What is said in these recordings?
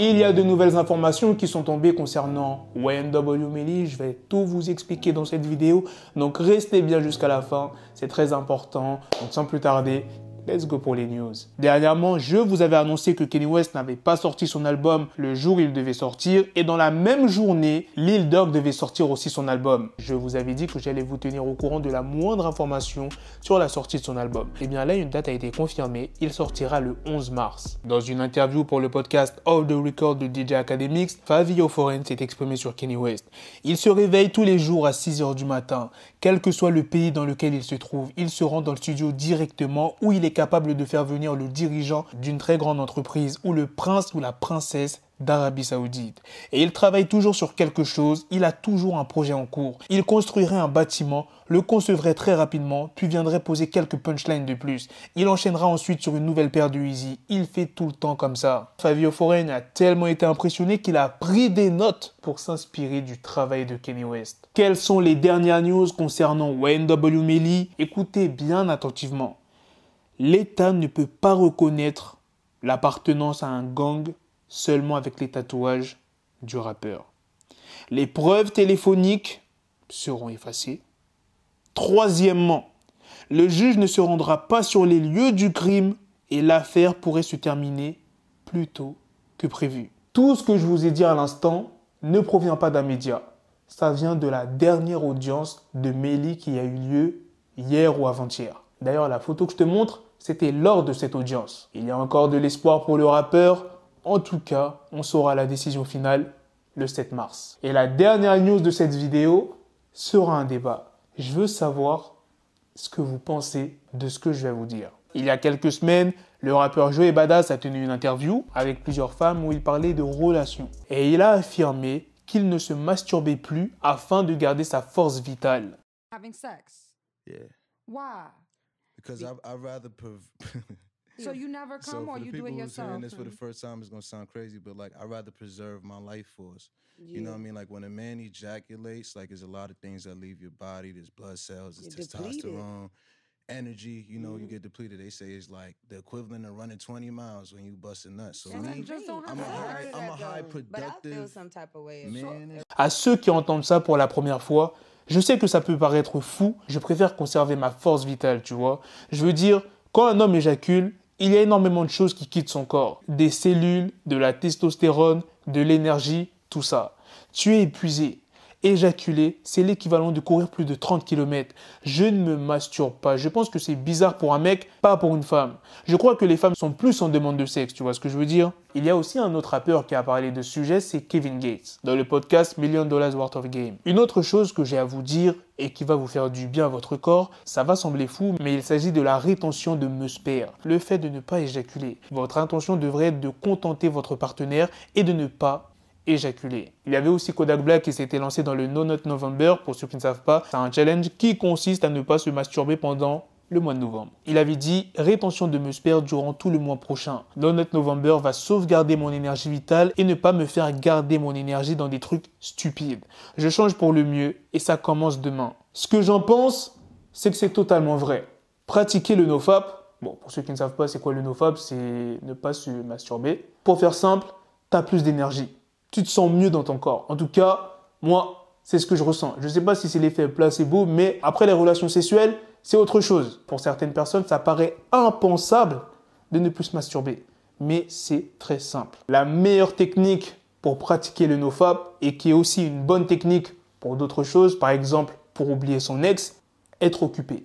Il y a de nouvelles informations qui sont tombées concernant YNW Melly. Je vais tout vous expliquer dans cette vidéo. Donc restez bien jusqu'à la fin. C'est très important. Donc sans plus tarder, let's go pour les news. Dernièrement, je vous avais annoncé que Kenny West n'avait pas sorti son album le jour où il devait sortir et dans la même journée, Lil Dog devait sortir aussi son album. Je vous avais dit que j'allais vous tenir au courant de la moindre information sur la sortie de son album. Et eh bien là, une date a été confirmée, il sortira le 11 mars. Dans une interview pour le podcast All the Record de DJ Academics, Favio Foren s'est exprimé sur Kenny West. Il se réveille tous les jours à 6h du matin, quel que soit le pays dans lequel il se trouve, il se rend dans le studio directement où il est capable de faire venir le dirigeant d'une très grande entreprise ou le prince ou la princesse d'Arabie Saoudite. Et il travaille toujours sur quelque chose, il a toujours un projet en cours. Il construirait un bâtiment, le concevrait très rapidement, puis viendrait poser quelques punchlines de plus. Il enchaînera ensuite sur une nouvelle paire de Easy. Il fait tout le temps comme ça. Fabio Foreign a tellement été impressionné qu'il a pris des notes pour s'inspirer du travail de Kenny West. Quelles sont les dernières news concernant Wayne W. Melly Écoutez bien attentivement l'État ne peut pas reconnaître l'appartenance à un gang seulement avec les tatouages du rappeur. Les preuves téléphoniques seront effacées. Troisièmement, le juge ne se rendra pas sur les lieux du crime et l'affaire pourrait se terminer plus tôt que prévu. Tout ce que je vous ai dit à l'instant ne provient pas d'un média. Ça vient de la dernière audience de Mélie qui a eu lieu hier ou avant-hier. D'ailleurs, la photo que je te montre, c'était lors de cette audience. Il y a encore de l'espoir pour le rappeur. En tout cas, on saura la décision finale le 7 mars. Et la dernière news de cette vidéo sera un débat. Je veux savoir ce que vous pensez de ce que je vais vous dire. Il y a quelques semaines, le rappeur Joey Badass a tenu une interview avec plusieurs femmes où il parlait de relations. Et il a affirmé qu'il ne se masturbait plus afin de garder sa force vitale. because I I rather. Prov- So you never come, so or you do it yourself. Hearing this for the first time, it's gonna sound crazy, but like I rather preserve my life force. Yeah. You know what I mean? Like when a man ejaculates, like there's a lot of things that leave your body. There's blood cells, there's testosterone. Depleted. a À ceux qui entendent ça pour la première fois, je sais que ça peut paraître fou, je préfère conserver ma force vitale, tu vois. Je veux dire, quand un homme éjacule, il y a énormément de choses qui quittent son corps. Des cellules, de la testostérone, de l'énergie, tout ça. Tu es épuisé, Éjaculer, c'est l'équivalent de courir plus de 30 km. Je ne me masturbe pas. Je pense que c'est bizarre pour un mec, pas pour une femme. Je crois que les femmes sont plus en demande de sexe, tu vois ce que je veux dire Il y a aussi un autre rappeur qui a parlé de ce sujet, c'est Kevin Gates, dans le podcast Million Dollars Worth of Game. Une autre chose que j'ai à vous dire et qui va vous faire du bien à votre corps, ça va sembler fou, mais il s'agit de la rétention de musper, le fait de ne pas éjaculer. Votre intention devrait être de contenter votre partenaire et de ne pas éjaculé. Il y avait aussi Kodak Black qui s'était lancé dans le No Not November, pour ceux qui ne savent pas, c'est un challenge qui consiste à ne pas se masturber pendant le mois de novembre. Il avait dit rétention de musper durant tout le mois prochain. No Not November va sauvegarder mon énergie vitale et ne pas me faire garder mon énergie dans des trucs stupides. Je change pour le mieux et ça commence demain. Ce que j'en pense, c'est que c'est totalement vrai. Pratiquer le nofap, bon pour ceux qui ne savent pas c'est quoi le nofap, c'est ne pas se masturber. Pour faire simple, t'as plus d'énergie tu te sens mieux dans ton corps. En tout cas, moi, c'est ce que je ressens. Je ne sais pas si c'est l'effet placebo, mais après les relations sexuelles, c'est autre chose. Pour certaines personnes, ça paraît impensable de ne plus se masturber. Mais c'est très simple. La meilleure technique pour pratiquer le nofap et qui est aussi une bonne technique pour d'autres choses, par exemple pour oublier son ex, être occupé.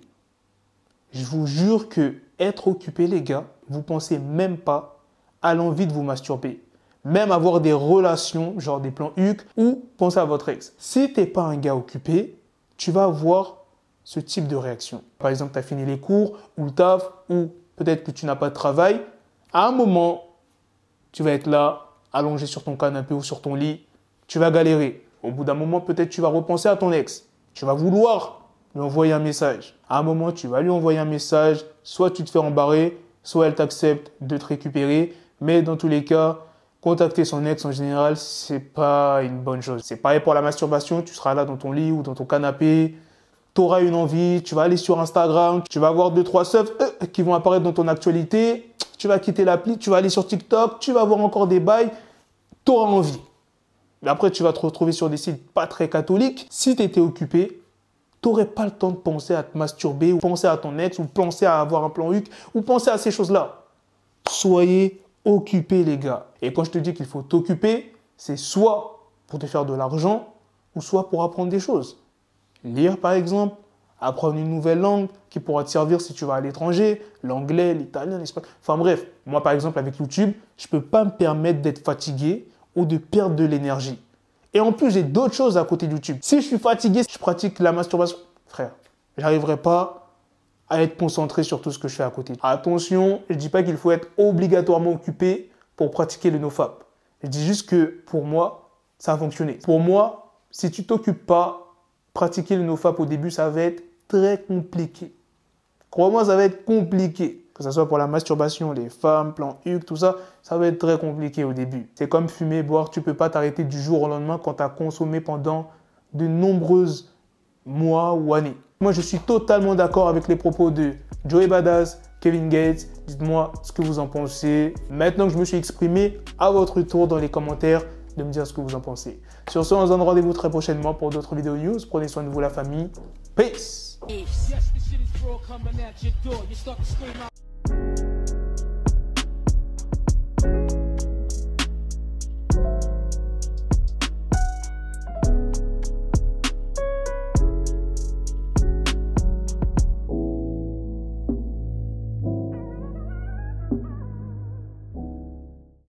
Je vous jure que être occupé, les gars, vous pensez même pas à l'envie de vous masturber même avoir des relations, genre des plans huc, ou penser à votre ex. Si t'es pas un gars occupé, tu vas avoir ce type de réaction. Par exemple, tu as fini les cours ou le taf, ou peut-être que tu n'as pas de travail. À un moment, tu vas être là, allongé sur ton canapé ou sur ton lit, tu vas galérer. Au bout d'un moment, peut-être tu vas repenser à ton ex. Tu vas vouloir lui envoyer un message. À un moment, tu vas lui envoyer un message, soit tu te fais embarrer, soit elle t'accepte de te récupérer, mais dans tous les cas, contacter son ex en général, c'est pas une bonne chose. C'est pareil pour la masturbation, tu seras là dans ton lit ou dans ton canapé, tu auras une envie, tu vas aller sur Instagram, tu vas voir deux trois seufs euh, qui vont apparaître dans ton actualité, tu vas quitter l'appli, tu vas aller sur TikTok, tu vas voir encore des bails, tu auras envie. Mais après tu vas te retrouver sur des sites pas très catholiques. Si tu étais occupé, t'aurais pas le temps de penser à te masturber ou penser à ton ex ou penser à avoir un plan huc ou penser à ces choses-là. Soyez Occuper les gars. Et quand je te dis qu'il faut t'occuper, c'est soit pour te faire de l'argent ou soit pour apprendre des choses. Lire par exemple, apprendre une nouvelle langue qui pourra te servir si tu vas à l'étranger, l'anglais, l'italien, l'espagnol. Enfin bref, moi par exemple avec YouTube, je peux pas me permettre d'être fatigué ou de perdre de l'énergie. Et en plus, j'ai d'autres choses à côté de YouTube. Si je suis fatigué, je pratique la masturbation. Frère, j'arriverai pas à être concentré sur tout ce que je fais à côté. Attention, je ne dis pas qu'il faut être obligatoirement occupé pour pratiquer le nofap. Je dis juste que pour moi, ça a fonctionné. Pour moi, si tu t'occupes pas, pratiquer le nofap au début, ça va être très compliqué. Crois-moi, ça va être compliqué. Que ce soit pour la masturbation, les femmes, plan huc, tout ça, ça va être très compliqué au début. C'est comme fumer, boire, tu peux pas t'arrêter du jour au lendemain quand tu as consommé pendant de nombreuses mois ou année. Moi, je suis totalement d'accord avec les propos de Joey Badass, Kevin Gates. Dites-moi ce que vous en pensez. Maintenant que je me suis exprimé, à votre tour dans les commentaires de me dire ce que vous en pensez. Sur ce, on se donne rendez-vous très prochainement pour d'autres vidéos news. Prenez soin de vous, la famille. Peace!